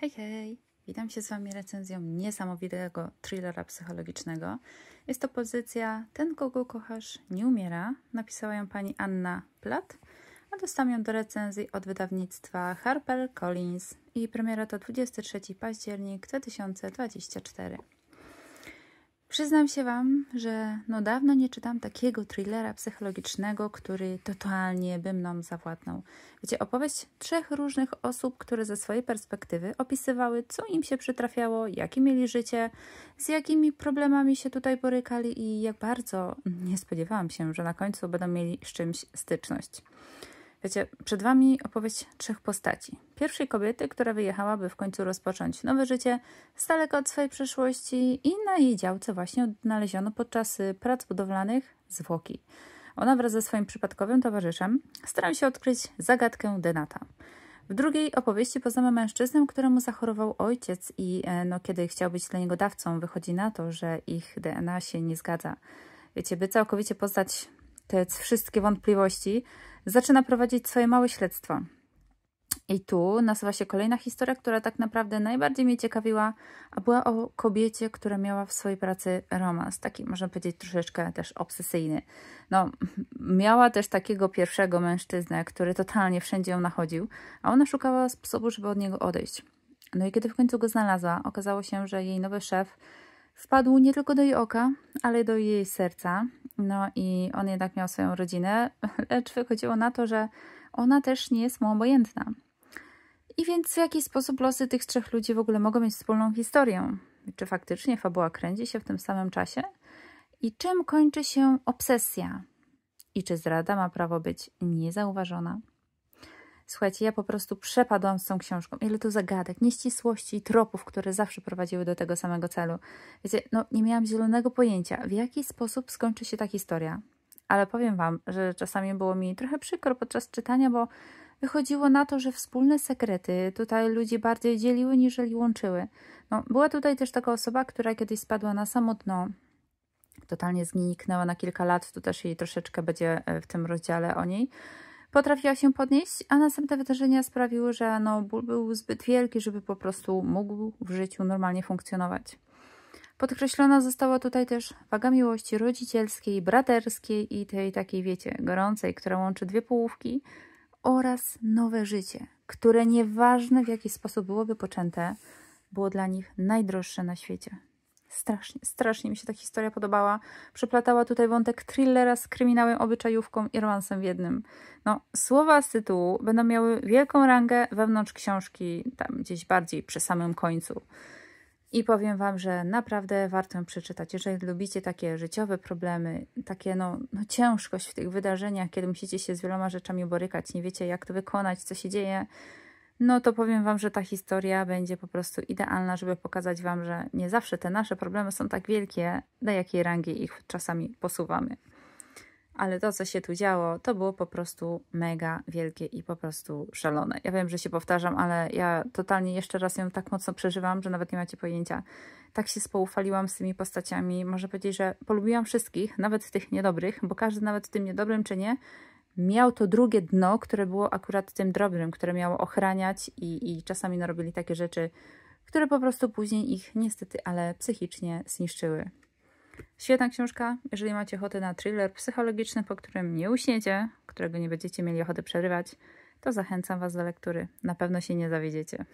Hej, hej! Witam się z Wami recenzją niesamowitego thrillera psychologicznego. Jest to pozycja Ten, kogo kochasz, nie umiera. Napisała ją pani Anna Platt, a dostałam ją do recenzji od wydawnictwa Harper Collins i premiera to 23 październik 2024. Przyznam się Wam, że no dawno nie czytam takiego thrillera psychologicznego, który totalnie by mną zawładnął. Wiecie, opowieść trzech różnych osób, które ze swojej perspektywy opisywały, co im się przytrafiało, jakie mieli życie, z jakimi problemami się tutaj borykali i jak bardzo nie spodziewałam się, że na końcu będą mieli z czymś styczność. Wiecie, przed Wami opowieść trzech postaci. Pierwszej kobiety, która wyjechała, by w końcu rozpocząć nowe życie z daleka od swojej przeszłości i na jej działce właśnie odnaleziono podczas prac budowlanych zwłoki. Ona wraz ze swoim przypadkowym towarzyszem stara się odkryć zagadkę Denata. W drugiej opowieści poznamy mężczyznę, któremu zachorował ojciec i e, no, kiedy chciał być dla niego dawcą, wychodzi na to, że ich DNA się nie zgadza. Wiecie, by całkowicie poznać te wszystkie wątpliwości, zaczyna prowadzić swoje małe śledztwa. I tu nasuwa się kolejna historia, która tak naprawdę najbardziej mnie ciekawiła, a była o kobiecie, która miała w swojej pracy romans, taki można powiedzieć troszeczkę też obsesyjny. No, miała też takiego pierwszego mężczyznę, który totalnie wszędzie ją nachodził, a ona szukała sposobu, żeby od niego odejść. No i kiedy w końcu go znalazła, okazało się, że jej nowy szef wpadł nie tylko do jej oka, ale do jej serca no i on jednak miał swoją rodzinę, lecz wychodziło na to, że ona też nie jest mu obojętna. I więc w jaki sposób losy tych trzech ludzi w ogóle mogą mieć wspólną historię? Czy faktycznie fabuła kręci się w tym samym czasie? I czym kończy się obsesja? I czy zrada ma prawo być niezauważona? Słuchajcie, ja po prostu przepadłam z tą książką. Ile tu zagadek, nieścisłości i tropów, które zawsze prowadziły do tego samego celu. Wiecie, no nie miałam zielonego pojęcia, w jaki sposób skończy się ta historia. Ale powiem Wam, że czasami było mi trochę przykro podczas czytania, bo wychodziło na to, że wspólne sekrety tutaj ludzi bardziej dzieliły niż łączyły. No, była tutaj też taka osoba, która kiedyś spadła na samo totalnie zniknęła na kilka lat, tu też jej troszeczkę będzie e, w tym rozdziale o niej. Potrafiła się podnieść, a następne wydarzenia sprawiły, że no, ból był zbyt wielki, żeby po prostu mógł w życiu normalnie funkcjonować. Podkreślona została tutaj też waga miłości rodzicielskiej, braterskiej i tej takiej, wiecie, gorącej, która łączy dwie połówki oraz nowe życie, które nieważne w jaki sposób byłoby poczęte, było dla nich najdroższe na świecie. Strasznie, strasznie mi się ta historia podobała. Przeplatała tutaj wątek thrillera z kryminałem, obyczajówką i romansem w jednym. No, słowa z tytułu będą miały wielką rangę wewnątrz książki, tam gdzieś bardziej przy samym końcu. I powiem Wam, że naprawdę warto ją przeczytać. Jeżeli lubicie takie życiowe problemy, takie no, no ciężkość w tych wydarzeniach, kiedy musicie się z wieloma rzeczami borykać, nie wiecie jak to wykonać, co się dzieje, no to powiem Wam, że ta historia będzie po prostu idealna, żeby pokazać Wam, że nie zawsze te nasze problemy są tak wielkie, na jakiej rangi ich czasami posuwamy. Ale to, co się tu działo, to było po prostu mega wielkie i po prostu szalone. Ja wiem, że się powtarzam, ale ja totalnie jeszcze raz ją tak mocno przeżywam, że nawet nie macie pojęcia. Tak się spoufaliłam z tymi postaciami. Może powiedzieć, że polubiłam wszystkich, nawet tych niedobrych, bo każdy, nawet w tym niedobrym czy nie? miał to drugie dno, które było akurat tym drobnym, które miało ochraniać i, i czasami no, robili takie rzeczy, które po prostu później ich niestety, ale psychicznie zniszczyły. Świetna książka, jeżeli macie ochotę na thriller psychologiczny, po którym nie uśniecie, którego nie będziecie mieli ochoty przerywać, to zachęcam Was do lektury. Na pewno się nie zawiedziecie.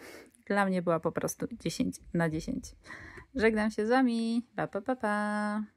Dla mnie była po prostu 10 na 10. Żegnam się z Wami. Pa, pa, pa, pa.